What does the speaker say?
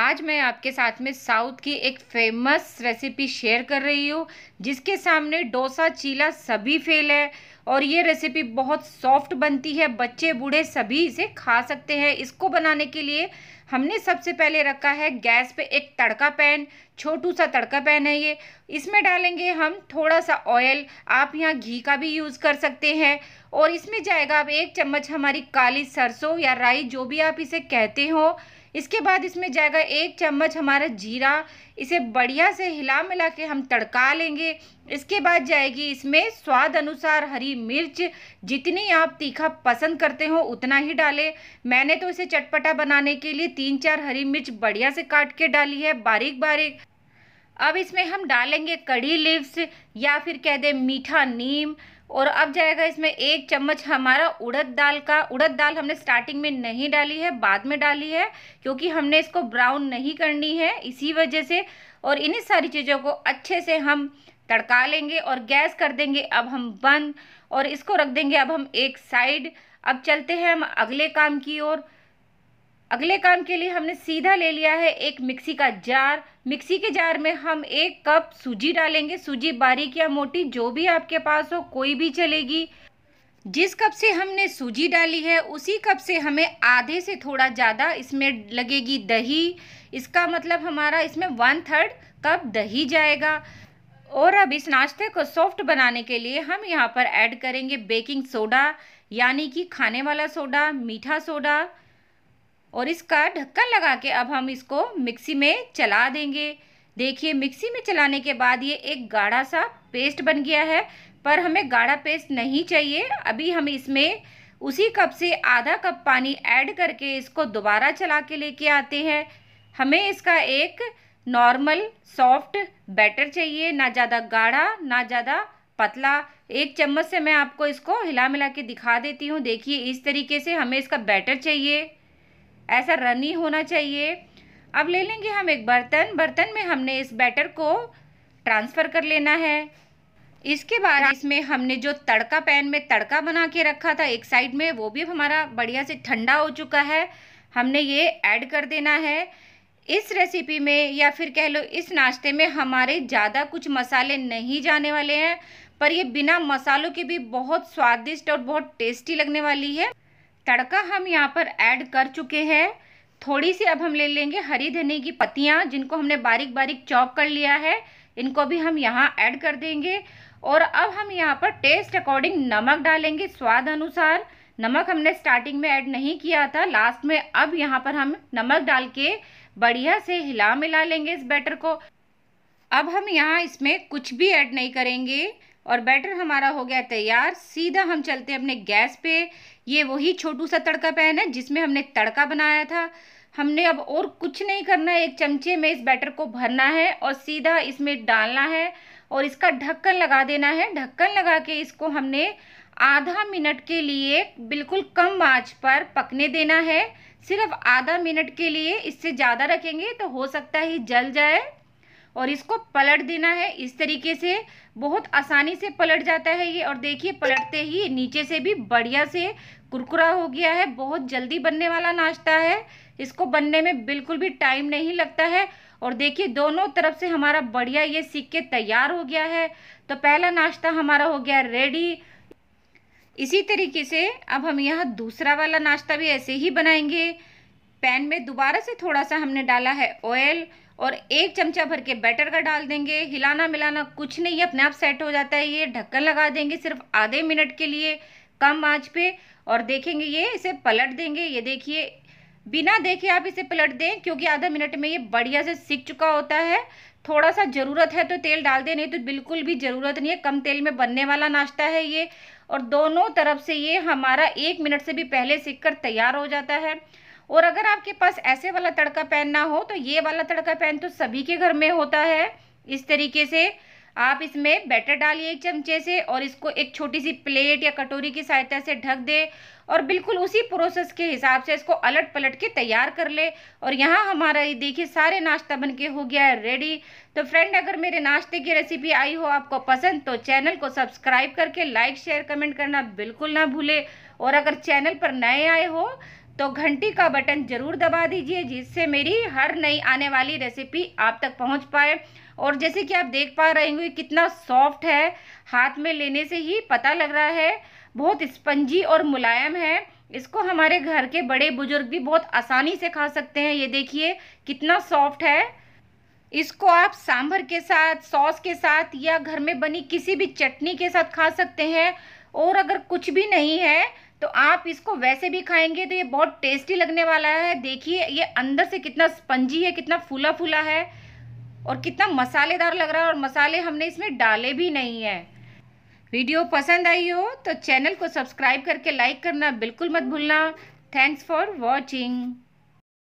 आज मैं आपके साथ में साउथ की एक फेमस रेसिपी शेयर कर रही हूँ जिसके सामने डोसा चीला सभी फेल है और ये रेसिपी बहुत सॉफ्ट बनती है बच्चे बूढ़े सभी इसे खा सकते हैं इसको बनाने के लिए हमने सबसे पहले रखा है गैस पे एक तड़का पैन छोटू सा तड़का पैन है ये इसमें डालेंगे हम थोड़ा सा ऑयल आप यहाँ घी का भी यूज़ कर सकते हैं और इसमें जाएगा आप एक चम्मच हमारी काली सरसों या राई जो भी आप इसे कहते हो इसके बाद इसमें जाएगा एक चम्मच हमारा जीरा इसे बढ़िया से हिला मिला के हम तड़का लेंगे इसके बाद जाएगी इसमें स्वाद अनुसार हरी मिर्च जितनी आप तीखा पसंद करते हो उतना ही डालें मैंने तो इसे चटपटा बनाने के लिए तीन चार हरी मिर्च बढ़िया से काट के डाली है बारीक बारीक अब इसमें हम डालेंगे कड़ी लिव्स या फिर कह दें मीठा नीम और अब जाएगा इसमें एक चम्मच हमारा उड़द दाल का उड़द दाल हमने स्टार्टिंग में नहीं डाली है बाद में डाली है क्योंकि हमने इसको ब्राउन नहीं करनी है इसी वजह से और इन्हीं सारी चीज़ों को अच्छे से हम तड़का लेंगे और गैस कर देंगे अब हम बंद और इसको रख देंगे अब हम एक साइड अब चलते हैं हम अगले काम की ओर अगले काम के लिए हमने सीधा ले लिया है एक मिक्सी का जार मिक्सी के जार में हम एक कप सूजी डालेंगे सूजी बारीक या मोटी जो भी आपके पास हो कोई भी चलेगी जिस कप से हमने सूजी डाली है उसी कप से हमें आधे से थोड़ा ज़्यादा इसमें लगेगी दही इसका मतलब हमारा इसमें वन थर्ड कप दही जाएगा और अब इस नाश्ते को सॉफ्ट बनाने के लिए हम यहाँ पर ऐड करेंगे बेकिंग सोडा यानी कि खाने वाला सोडा मीठा सोडा और इसका ढक्कन लगा के अब हम इसको मिक्सी में चला देंगे देखिए मिक्सी में चलाने के बाद ये एक गाढ़ा सा पेस्ट बन गया है पर हमें गाढ़ा पेस्ट नहीं चाहिए अभी हम इसमें उसी कप से आधा कप पानी ऐड करके इसको दोबारा चला के लेके आते हैं हमें इसका एक नॉर्मल सॉफ्ट बैटर चाहिए ना ज़्यादा गाढ़ा ना ज़्यादा पतला एक चम्मच से मैं आपको इसको हिला मिला के दिखा देती हूँ देखिए इस तरीके से हमें इसका बैटर चाहिए ऐसा रनी होना चाहिए अब ले लेंगे हम एक बर्तन बर्तन में हमने इस बैटर को ट्रांसफ़र कर लेना है इसके बाद इसमें हमने जो तड़का पैन में तड़का बना के रखा था एक साइड में वो भी हमारा बढ़िया से ठंडा हो चुका है हमने ये ऐड कर देना है इस रेसिपी में या फिर कह लो इस नाश्ते में हमारे ज़्यादा कुछ मसाले नहीं जाने वाले हैं पर ये बिना मसालों के भी बहुत स्वादिष्ट और बहुत टेस्टी लगने वाली है तड़का हम यहाँ पर ऐड कर चुके हैं थोड़ी सी अब हम ले लेंगे हरी धनी की पत्तियाँ जिनको हमने बारीक बारीक चॉप कर लिया है इनको भी हम यहाँ ऐड कर देंगे और अब हम यहाँ पर टेस्ट अकॉर्डिंग नमक डालेंगे स्वाद अनुसार नमक हमने स्टार्टिंग में ऐड नहीं किया था लास्ट में अब यहाँ पर हम नमक डाल के बढ़िया से हिला मिला लेंगे इस बैटर को अब हम यहाँ इसमें कुछ भी ऐड नहीं करेंगे और बैटर हमारा हो गया तैयार सीधा हम चलते हैं अपने गैस पे ये वही छोटू सा तड़का पैन है जिसमें हमने तड़का बनाया था हमने अब और कुछ नहीं करना है एक चमचे में इस बैटर को भरना है और सीधा इसमें डालना है और इसका ढक्कन लगा देना है ढक्कन लगा के इसको हमने आधा मिनट के लिए बिल्कुल कम आँच पर पकने देना है सिर्फ आधा मिनट के लिए इससे ज़्यादा रखेंगे तो हो सकता है जल जाए और इसको पलट देना है इस तरीके से बहुत आसानी से पलट जाता है ये और देखिए पलटते ही नीचे से भी बढ़िया से कुरकुरा हो गया है बहुत जल्दी बनने वाला नाश्ता है इसको बनने में बिल्कुल भी टाइम नहीं लगता है और देखिए दोनों तरफ से हमारा बढ़िया ये सीख के तैयार हो गया है तो पहला नाश्ता हमारा हो गया रेडी इसी तरीके से अब हम यह दूसरा वाला नाश्ता भी ऐसे ही बनाएंगे पैन में दोबारा से थोड़ा सा हमने डाला है ऑयल और एक चमचा भर के बैटर का डाल देंगे हिलाना मिलाना कुछ नहीं है अपने आप सेट हो जाता है ये ढक्कन लगा देंगे सिर्फ आधे मिनट के लिए कम आंच पे और देखेंगे ये इसे पलट देंगे ये देखिए बिना देखे आप इसे पलट दें क्योंकि आधा मिनट में ये बढ़िया से सीख चुका होता है थोड़ा सा ज़रूरत है तो तेल डाल दें नहीं तो बिल्कुल भी ज़रूरत नहीं है कम तेल में बनने वाला नाश्ता है ये और दोनों तरफ से ये हमारा एक मिनट से भी पहले सीख कर तैयार हो जाता है और अगर आपके पास ऐसे वाला तड़का पैन ना हो तो ये वाला तड़का पैन तो सभी के घर में होता है इस तरीके से आप इसमें बैटर डालिए एक चमचे से और इसको एक छोटी सी प्लेट या कटोरी की सहायता से ढक दे और बिल्कुल उसी प्रोसेस के हिसाब से इसको अलट पलट के तैयार कर ले और यहाँ हमारा ये देखिए सारे नाश्ता बन के हो गया है रेडी तो फ्रेंड अगर मेरे नाश्ते की रेसिपी आई हो आपको पसंद तो चैनल को सब्सक्राइब करके लाइक शेयर कमेंट करना बिल्कुल ना भूले और अगर चैनल पर नए आए हो तो घंटी का बटन ज़रूर दबा दीजिए जिससे मेरी हर नई आने वाली रेसिपी आप तक पहुंच पाए और जैसे कि आप देख पा रहे होंगे कितना सॉफ्ट है हाथ में लेने से ही पता लग रहा है बहुत स्पंजी और मुलायम है इसको हमारे घर के बड़े बुजुर्ग भी बहुत आसानी से खा सकते हैं ये देखिए कितना सॉफ्ट है इसको आप सांभर के साथ सॉस के साथ या घर में बनी किसी भी चटनी के साथ खा सकते हैं और अगर कुछ भी नहीं है तो आप इसको वैसे भी खाएंगे तो ये बहुत टेस्टी लगने वाला है देखिए ये अंदर से कितना स्पंजी है कितना फूला फूला है और कितना मसालेदार लग रहा है और मसाले हमने इसमें डाले भी नहीं है वीडियो पसंद आई हो तो चैनल को सब्सक्राइब करके लाइक करना बिल्कुल मत भूलना थैंक्स फॉर वॉचिंग